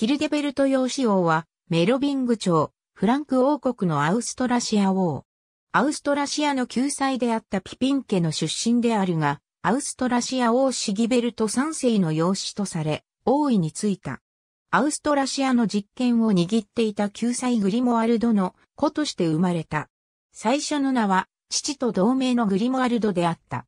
キルデベルト養子王は、メロビング朝、フランク王国のアウストラシア王。アウストラシアの救済であったピピン家の出身であるが、アウストラシア王シギベルト3世の養子とされ、王位についた。アウストラシアの実権を握っていた救済グリモアルドの子として生まれた。最初の名は、父と同盟のグリモアルドであった。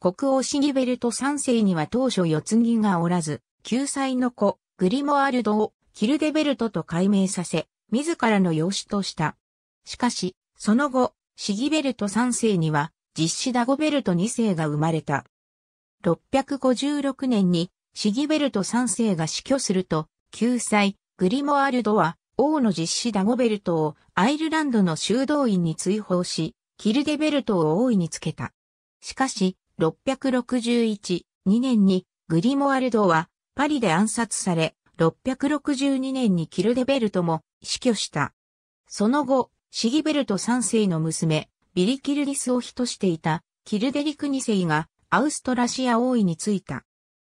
国王シギベルト3世には当初四つぎがおらず、救済の子、グリモアルドをキルデベルトと改名させ、自らの養子とした。しかし、その後、シギベルト3世には、実施ダゴベルト2世が生まれた。656年に、シギベルト3世が死去すると、救済、グリモアルドは、王の実施ダゴベルトをアイルランドの修道院に追放し、キルデベルトを王位につけた。しかし、661、2年に、グリモアルドはパリで暗殺され、662年にキルデベルトも死去した。その後、シギベルト3世の娘、ビリキルディスを人していた、キルデリク2世がアウストラシア王位に就いた。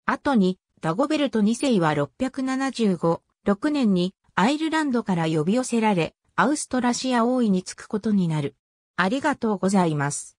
後に、ダゴベルト2世は675、6年にアイルランドから呼び寄せられ、アウストラシア王位に就くことになる。ありがとうございます。